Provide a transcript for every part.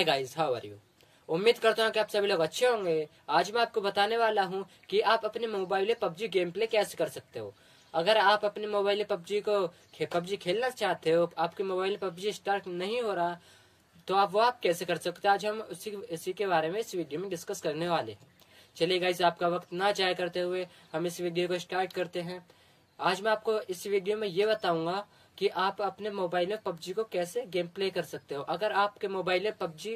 hi guys how are you उम्मीद करता हूँ कि आप सभी लोग अच्छे होंगे आज मैं आपको बताने वाला हूँ कि आप अपने मोबाइल पबजी गेम प्ले कैसे कर सकते हो अगर आप अपने मोबाइल पबजी को खे, पबजी खेलना चाहते हो आपके मोबाइल पबजी स्टार्ट नहीं हो रहा तो आप वो आप कैसे कर सकते हो आज हम उसी इसी के बारे में इस वीडियो में डिस्कस करने वाले हैं चलिए गाइज आपका वक्त ना जाया करते हुए हम इस वीडियो को स्टार्ट करते हैं आज मैं आपको इस वीडियो में ये बताऊंगा कि आप अपने मोबाइल में पबजी को कैसे गेम प्ले कर सकते हो अगर आपके मोबाइल में पबजी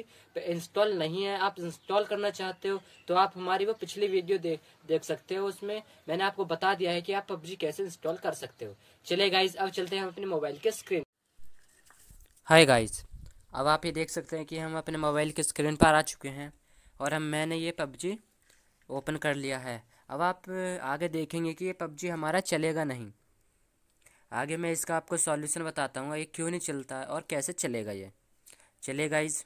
इंस्टॉल नहीं है आप इंस्टॉल करना चाहते हो तो आप हमारी वो पिछली वीडियो देख देख सकते हो उसमें मैंने आपको बता दिया है कि आप पबजी कैसे इंस्टॉल कर सकते हो चले गाइज अब चलते हैं हम अपने मोबाइल के स्क्रीन हाय गाइज अब आप ये देख सकते हैं कि हम अपने मोबाइल के स्क्रीन पर आ चुके हैं और हम मैंने ये पबजी ओपन कर लिया है अब आप आगे देखेंगे कि ये पबजी हमारा चलेगा नहीं आगे मैं इसका आपको सॉल्यूशन बताता हूँ ये क्यों नहीं चलता है और कैसे चलेगा ये चले गाइज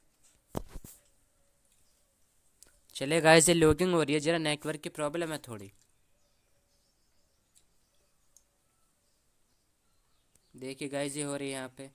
चले गाइज ये लॉगिंग हो रही है ज़रा नेटवर्क की प्रॉब्लम है थोड़ी देखिए गाइज ये हो रही है यहाँ पे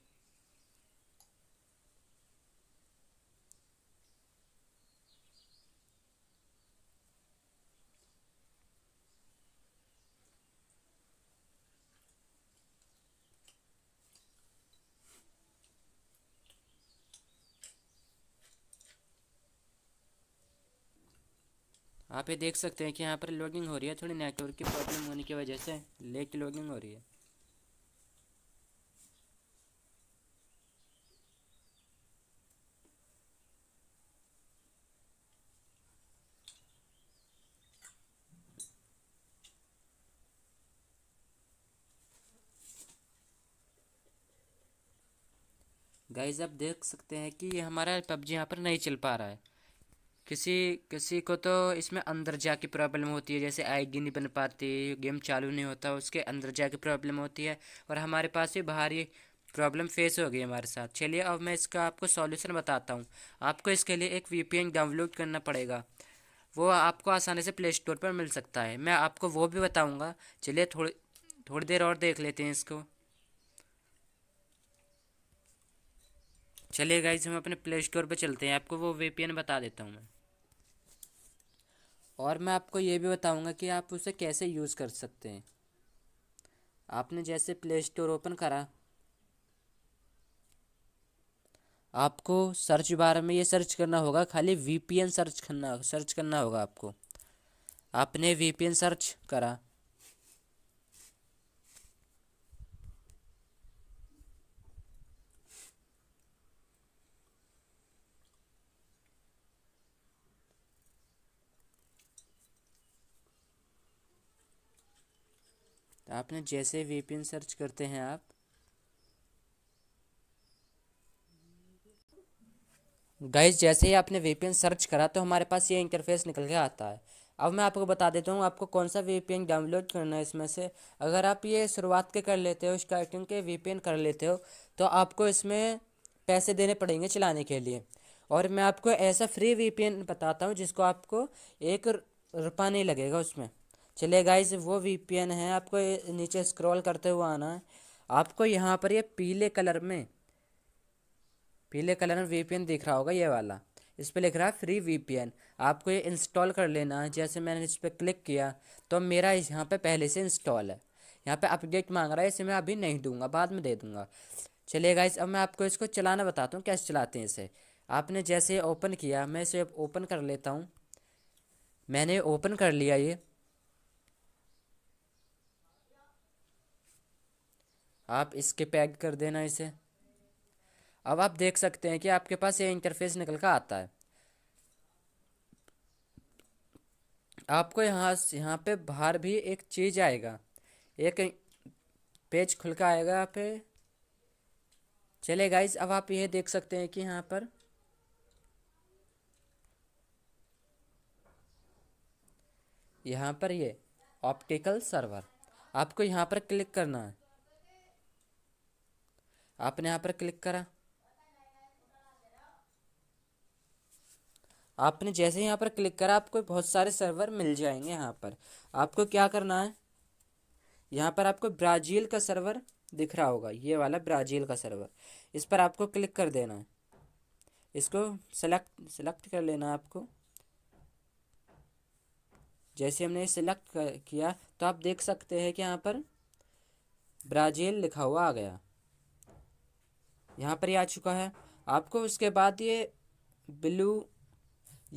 आप ये देख सकते हैं कि यहाँ पर लॉगिंग हो रही है थोड़ी नेटवर्क की प्रॉब्लम होने की वजह से लेक लॉगिंग हो रही है गाइज आप देख सकते हैं कि हमारा पबजी यहाँ पर नहीं चल पा रहा है किसी किसी को तो इसमें अंदर जा की प्रॉब्लम होती है जैसे आईडी नहीं बन पाती गेम चालू नहीं होता उसके अंदर जा की प्रॉब्लम होती है और हमारे पास भी बाहरी प्रॉब्लम फेस हो गई हमारे साथ चलिए अब मैं इसका आपको सॉल्यूशन बताता हूँ आपको इसके लिए एक वीपीएन डाउनलोड करना पड़ेगा वो आपको आसानी से प्ले स्टोर पर मिल सकता है मैं आपको वो भी बताऊँगा चलिए थोड़ी थोड़ी देर और देख लेते हैं इसको चलिए गाइज हम अपने प्ले स्टोर पर चलते हैं आपको वो वी बता देता हूँ मैं और मैं आपको ये भी बताऊंगा कि आप उसे कैसे यूज़ कर सकते हैं आपने जैसे प्ले स्टोर ओपन करा आपको सर्च बार में ये सर्च करना होगा खाली वीपीएन सर्च करना सर्च करना होगा आपको आपने वीपीएन सर्च करा आपने जैसे वीपिन सर्च करते हैं आप गाइज जैसे ही आपने वीपीएन सर्च करा तो हमारे पास ये इंटरफेस निकल के आता है अब मैं आपको बता देता हूँ आपको कौन सा वीपीएन डाउनलोड करना है इसमें से अगर आप ये शुरुआत के कर लेते हो स्टार्टिंग के वीपीएन कर लेते हो तो आपको इसमें पैसे देने पड़ेंगे चलाने के लिए और मैं आपको ऐसा फ्री वीपीएन बताता हूँ जिसको आपको एक रुपया नहीं लगेगा उसमें चलिए गाइज वो एन है आपको नीचे स्क्रॉल करते हुए आना है आपको यहाँ पर ये पीले कलर में पीले कलर में एन दिख रहा होगा ये वाला इस पर लिख रहा है फ्री एन आपको ये इंस्टॉल कर लेना है जैसे मैंने इस पर क्लिक किया तो मेरा यहाँ पे पहले से इंस्टॉल है यहाँ पे अपडेट मांग रहा है इसे मैं अभी नहीं दूंगा बाद में दे दूंगा चलिए गाइज अब मैं आपको इसको चलाना बताता हूँ कैसे चलाते हैं इसे आपने जैसे ओपन किया मैं इसे ओपन कर लेता हूँ मैंने ओपन कर लिया ये आप इसके पैक कर देना इसे अब आप देख सकते हैं कि आपके पास ये इंटरफेस निकल कर आता है आपको यहाँ यहाँ पे बाहर भी एक चीज आएगा एक पेज खुल का आएगा यहाँ पे चले गाइज अब आप ये देख सकते हैं कि यहाँ पर यहाँ पर ये ऑप्टिकल सर्वर आपको यहाँ पर क्लिक करना है आपने यहाँ पर क्लिक करा आपने जैसे यहाँ पर क्लिक करा आपको बहुत सारे सर्वर मिल जाएंगे यहाँ पर आपको क्या करना है यहाँ पर आपको ब्राज़ील का सर्वर दिख रहा होगा ये वाला ब्राज़ील का सर्वर इस पर आपको क्लिक कर देना है इसको सेलेक्ट सेलेक्ट कर लेना है आपको जैसे हमने सेलेक्ट किया तो आप देख सकते हैं कि यहाँ पर ब्राज़ील लिखा हुआ आ गया यहाँ पर ही आ चुका है आपको उसके बाद ये ब्लू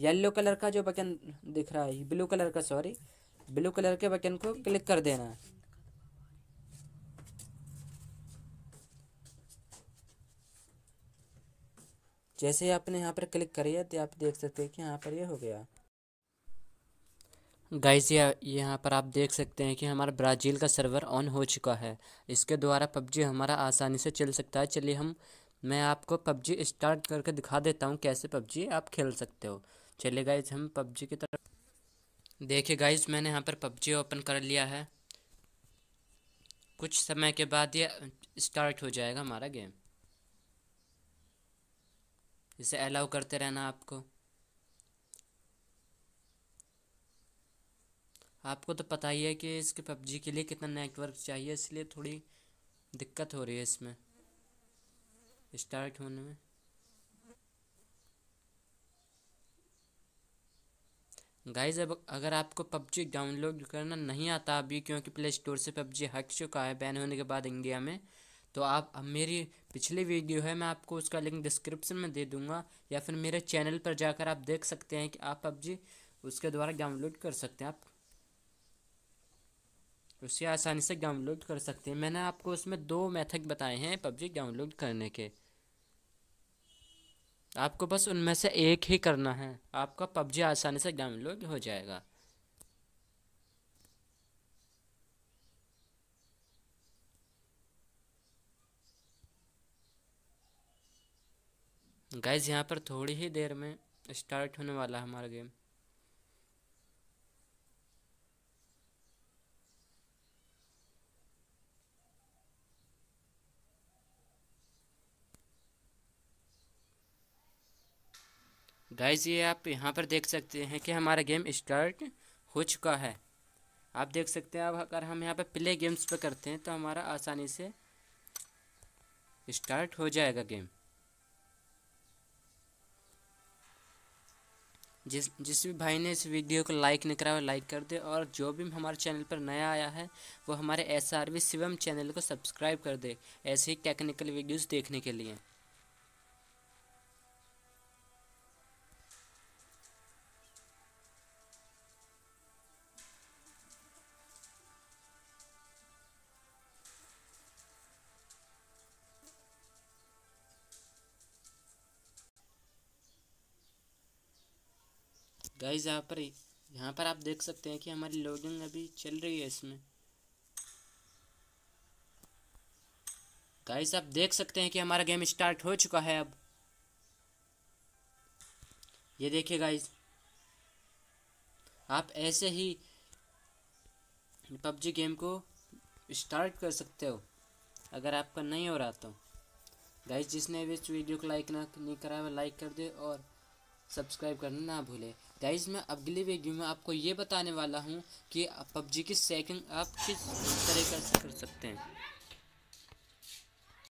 येलो कलर का जो बटन दिख रहा है ब्लू कलर का सॉरी ब्लू कलर के बटन को क्लिक कर देना है जैसे ही आपने यहाँ पर क्लिक करी है तो आप देख सकते हैं कि यहाँ पर ये हो गया गाइज ये यहाँ पर आप देख सकते हैं कि हमारा ब्राज़ील का सर्वर ऑन हो चुका है इसके द्वारा पबजी हमारा आसानी से चल सकता है चलिए हम मैं आपको पबजी स्टार्ट करके दिखा देता हूँ कैसे पबजी आप खेल सकते हो चलिए गाइज हम पबजी की तरफ देखिए गाइज मैंने यहाँ पर पबजी ओपन कर लिया है कुछ समय के बाद ये स्टार्ट हो जाएगा हमारा गेम इसे अलाउ करते रहना आपको आपको तो पता ही है कि इसके पबजी के लिए कितना नेटवर्क चाहिए इसलिए थोड़ी दिक्कत हो रही है इसमें स्टार्ट होने में गाइज अब अगर आपको पबजी डाउनलोड करना नहीं आता अभी क्योंकि प्ले स्टोर से पबजी हट चुका है बैन होने के बाद इंडिया में तो आप अब मेरी पिछली वीडियो है मैं आपको उसका लिंक डिस्क्रिप्शन में दे दूंगा या फिर मेरे चैनल पर जाकर आप देख सकते हैं कि आप पबजी उसके द्वारा डाउनलोड कर सकते हैं आप उसे आसानी से डाउनलोड कर सकते हैं मैंने आपको उसमें दो मेथड बताए हैं पबजी डाउनलोड करने के आपको बस उनमें से एक ही करना है आपका पबजी आसानी से डाउनलोड हो जाएगा गाइज यहाँ पर थोड़ी ही देर में स्टार्ट होने वाला है हमारा गेम गाइज ये आप यहाँ पर देख सकते हैं कि हमारा गेम स्टार्ट हो चुका है आप देख सकते हैं अब अगर हम यहाँ पर प्ले गेम्स पर करते हैं तो हमारा आसानी से स्टार्ट हो जाएगा गेम जिस जिस भी भाई ने इस वीडियो को लाइक नहीं करा हो लाइक कर दे और जो भी हमारे चैनल पर नया आया है वो हमारे एस आर शिवम चैनल को सब्सक्राइब कर दे ऐसे ही टेक्निकल वीडियोस देखने के लिए गाइज यहाँ पर यहाँ पर आप देख सकते हैं कि हमारी लोडिंग अभी चल रही है इसमें गाइज आप देख सकते हैं कि हमारा गेम स्टार्ट हो चुका है अब ये देखिए गाइज आप ऐसे ही पबजी गेम को स्टार्ट कर सकते हो अगर आपका नहीं हो रहा तो गाइज जिसने भी इस वीडियो को लाइक ना नहीं करा वो लाइक कर दे और सब्सक्राइब करना ना भूले गाइज मैं अगले वीडियो में आपको ये बताने वाला हूँ कि पबजी की सेकिंग आप किस तरह कर सकते हैं